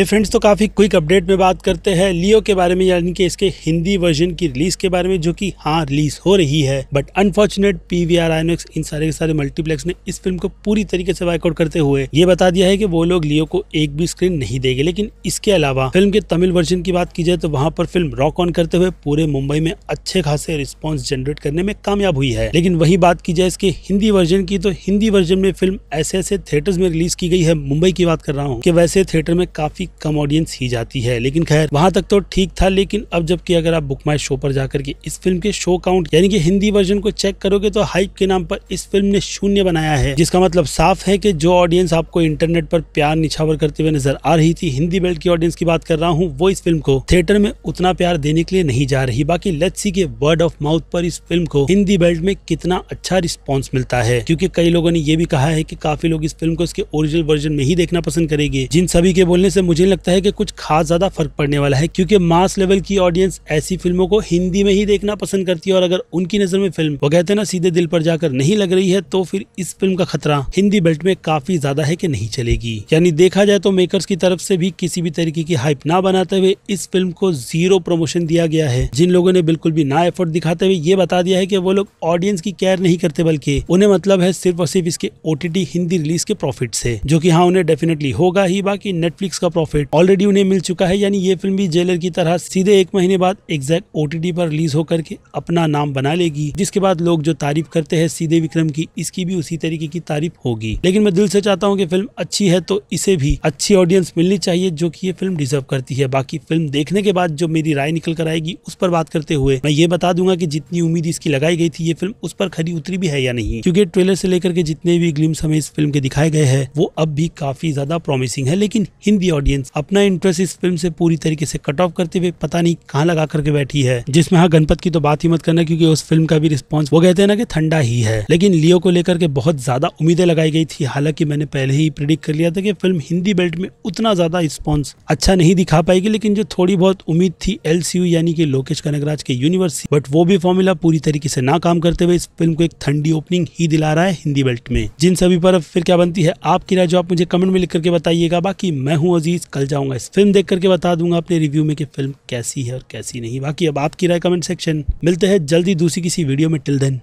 ये फ्रेंड्स तो काफ़ी क्विक अपडेट में बात करते हैं लियो के बारे में यानी कि इसके हिंदी वर्जन की रिलीज के बारे में जो कि हाँ रिलीज हो रही है but unfortunate P V R Inox इन सारे के सारे मल्टीप्लेक्स ने इस फिल्म को पूरी तरीके से वाइकआउट करते हुए ये बता दिया है कि वो लोग लियो को एक भी स्क्रीन नहीं देंगे लेकिन इसके अलावा फिल्म के तमिल वर्जन की बात की जाए तो वहाँ पर फिल्म रॉक ऑन करते हुए पूरे मुंबई में अच्छे खासे रिस्पॉन्स जनरेट करने में कामयाब हुई है लेकिन वही बात की जाए इसके हिंदी वर्जन की तो हिंदी वर्जन में फिल्म ऐसे ऐसे थिएटर्स में रिलीज की गई है मुंबई की बात कर रहा हूँ कि वैसे थिएटर में काफी कम ऑडियंस ही जाती है लेकिन खैर वहां तक तो ठीक था लेकिन अब जबकि अगर आप बुक माई शो पर जाकर के इस फिल्म के शो काउंट यानी कि हिंदी वर्जन को चेक करोगे तो हाइप के नाम पर इस फिल्म ने शून्य बनाया है जिसका मतलब साफ है कि जो ऑडियंस आपको इंटरनेट पर प्यार निछावर करते हुए नजर आ रही थी हिंदी बेल्ट की ऑडियंस की बात कर रहा हूँ वो इस फिल्म को थिएटर में उतना प्यार देने के लिए नहीं जा रही बाकी लेट्स सी के वर्ड ऑफ माउथ पर इस फिल्म को हिंदी बेल्ट में कितना अच्छा रिस्पॉन्स मिलता है क्यूँकी कई लोगों ने ये भी कहा है की काफी लोग इस फिल्म को इसके ओरिजिनल वर्जन में ही देखना पसंद करेंगे जिन सभी के बोलने से मुझे लगता है कि कुछ खास ज़्यादा फ़र्क पड़ने वाला है क्योंकि मास लेवल की ऑडियंस ऐसी फिल्मों को हिंदी में ही देखना पसंद करती है और अगर उनकी नज़र में फिल्म वो कहते ना सीधे दिल पर जाकर नहीं लग रही है तो फिर इस फिल्म का खतरा हिंदी बेल्ट में काफ़ी ज़्यादा है कि नहीं चलेगी यानी देखा जाए तो मेकर्स की तरफ से भी किसी भी तरीके की हाइप ना बनाते हुए इस फिल्म को जीरो प्रमोशन दिया गया है जिन लोगों ने बिल्कुल भी ना एफर्ट दिखाते हुए ये बता दिया है कि वो लोग ऑडियंस की केयर नहीं करते बल्कि उन्हें मतलब है सिर्फ और सिर्फ इसके ओ हिंदी रिलीज के प्रॉफिट से जो की हाँ उन्हें डेफिनेटली होगा ही बाकी नेटफ्लिक्स का प्रॉफिट ऑलरेडी उन्हें मिल चुका है यानी ये फिल्म भी जेलर की तरह सीधे एक महीने बाद एग्जैक्ट ओ पर रिलीज होकर के अपना नाम बना लेगी जिसके बाद लोग जो तारीफ करते हैं सीधे विक्रम की इसकी भी उसी तरीके की तारीफ होगी लेकिन मैं दिल से चाहता हूँ की फिल्म अच्छी है तो इसे भी अच्छी ऑडियंस मिलनी चाहिए जो की ये फिल्म डिजर्व करती है बाकी फिल्म देखने के बाद जो मेरी राय निकल कर आएगी उस पर बात करते हुए मैं ये बता दूंगा की जितनी उम्मीद इसकी लगाई गई थी ये फिल्म उस पर खरी उतरी भी है या नहीं क्योंकि ट्रेलर से लेकर के जितने भी ग्लिम्स हमें इस फिल्म के दिखाए गए हैं वो अब भी काफी ज्यादा प्रॉमिसिंग है लेकिन हिंदी ऑडियंस ऑडियंस अपना इंटरेस्ट इस फिल्म से पूरी तरीके से कट ऑफ करते हुए पता नहीं कहाँ लगा करके बैठी है जिसमें हाँ गणपत की तो बात ही मत करना क्योंकि उस फिल्म का भी रिस्पॉन्स वो कहते हैं ना कि ठंडा ही है लेकिन लियो को लेकर के बहुत ज्यादा उम्मीदें लगाई गई थी हालांकि मैंने पहले ही प्रिडिक्ट कर लिया था कि फिल्म हिंदी बेल्ट में उतना ज्यादा रिस्पॉन्स अच्छा नहीं दिखा पाएगी लेकिन जो थोड़ी बहुत उम्मीद थी एल यानी कि लोकेश कनकराज के यूनिवर्स बट वो भी फॉर्मूला पूरी तरीके से ना काम करते हुए इस फिल्म को एक ठंडी ओपनिंग ही दिला रहा है हिंदी बेल्ट में जिन सभी पर फिर क्या बनती है आपकी राय जो आप मुझे कमेंट में लिख करके बताइएगा बाकी मैं हूँ अजीज चीज़ कल जाऊंगा इस फिल्म देख करके बता दूंगा अपने रिव्यू में कि फिल्म कैसी है और कैसी नहीं बाकी अब आपकी राय कमेंट सेक्शन मिलते हैं जल्दी दूसरी किसी वीडियो में टिल देन